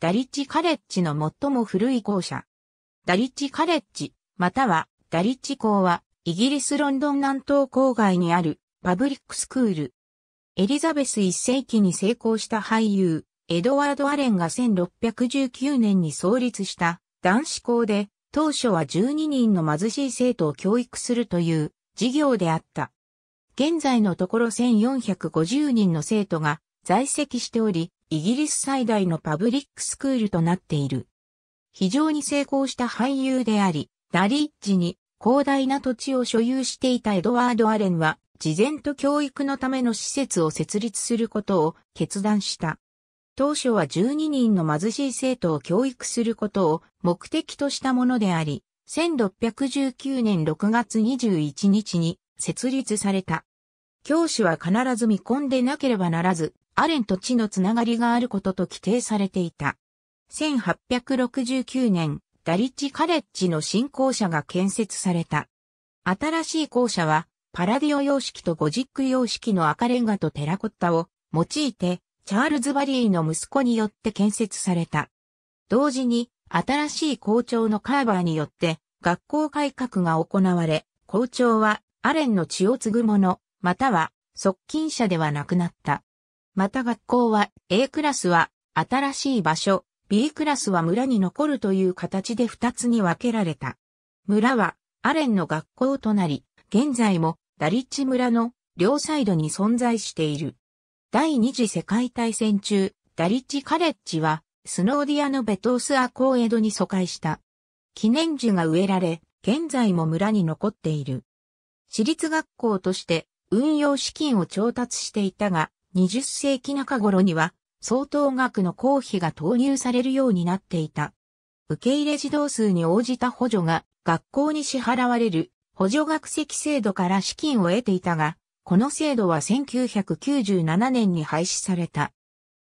ダリッチカレッジの最も古い校舎。ダリッチカレッジ、またはダリッチ校は、イギリスロンドン南東郊外にあるパブリックスクール。エリザベス1世紀に成功した俳優、エドワード・アレンが1619年に創立した男子校で、当初は12人の貧しい生徒を教育するという事業であった。現在のところ1450人の生徒が在籍しており、イギリス最大のパブリックスクールとなっている。非常に成功した俳優であり、ダリッジに広大な土地を所有していたエドワード・アレンは、事前と教育のための施設を設立することを決断した。当初は12人の貧しい生徒を教育することを目的としたものであり、1619年6月21日に設立された。教師は必ず見込んでなければならず、アレンと地のつながりがあることと規定されていた。1869年、ダリッジカレッジの新校舎が建設された。新しい校舎は、パラディオ様式とゴジック様式の赤レンガとテラコッタを用いて、チャールズ・バリーの息子によって建設された。同時に、新しい校長のカーバーによって、学校改革が行われ、校長は、アレンの血を継ぐ者、または、側近者ではなくなった。また学校は A クラスは新しい場所、B クラスは村に残るという形で二つに分けられた。村はアレンの学校となり、現在もダリッチ村の両サイドに存在している。第二次世界大戦中、ダリッチカレッジはスノーディアのベトースアコーエドに疎開した。記念樹が植えられ、現在も村に残っている。私立学校として運用資金を調達していたが、20世紀中頃には相当額の公費が投入されるようになっていた。受け入れ児童数に応じた補助が学校に支払われる補助学籍制度から資金を得ていたが、この制度は1997年に廃止された。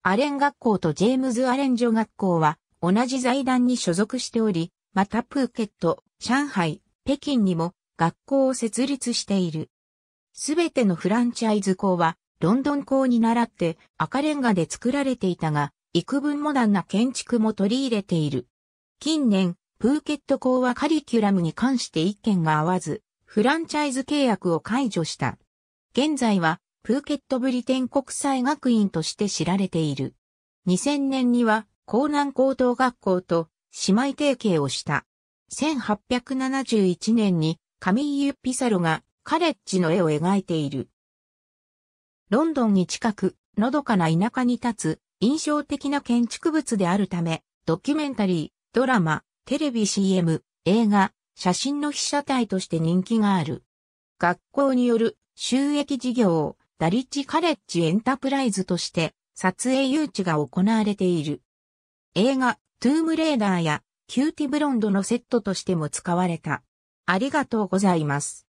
アレン学校とジェームズ・アレン女学校は同じ財団に所属しており、またプーケット、上海、北京にも学校を設立している。すべてのフランチャイズ校はロンドン校に倣って赤レンガで作られていたが、幾分モダンな建築も取り入れている。近年、プーケット校はカリキュラムに関して意見が合わず、フランチャイズ契約を解除した。現在は、プーケットブリテン国際学院として知られている。2000年には、江南高等学校と姉妹提携をした。1871年に、カミーユ・ピサロがカレッジの絵を描いている。ロンドンに近く、のどかな田舎に立つ、印象的な建築物であるため、ドキュメンタリー、ドラマ、テレビ CM、映画、写真の被写体として人気がある。学校による収益事業をダリッジカレッジエンタプライズとして撮影誘致が行われている。映画トゥームレーダーやキューティブロンドのセットとしても使われた。ありがとうございます。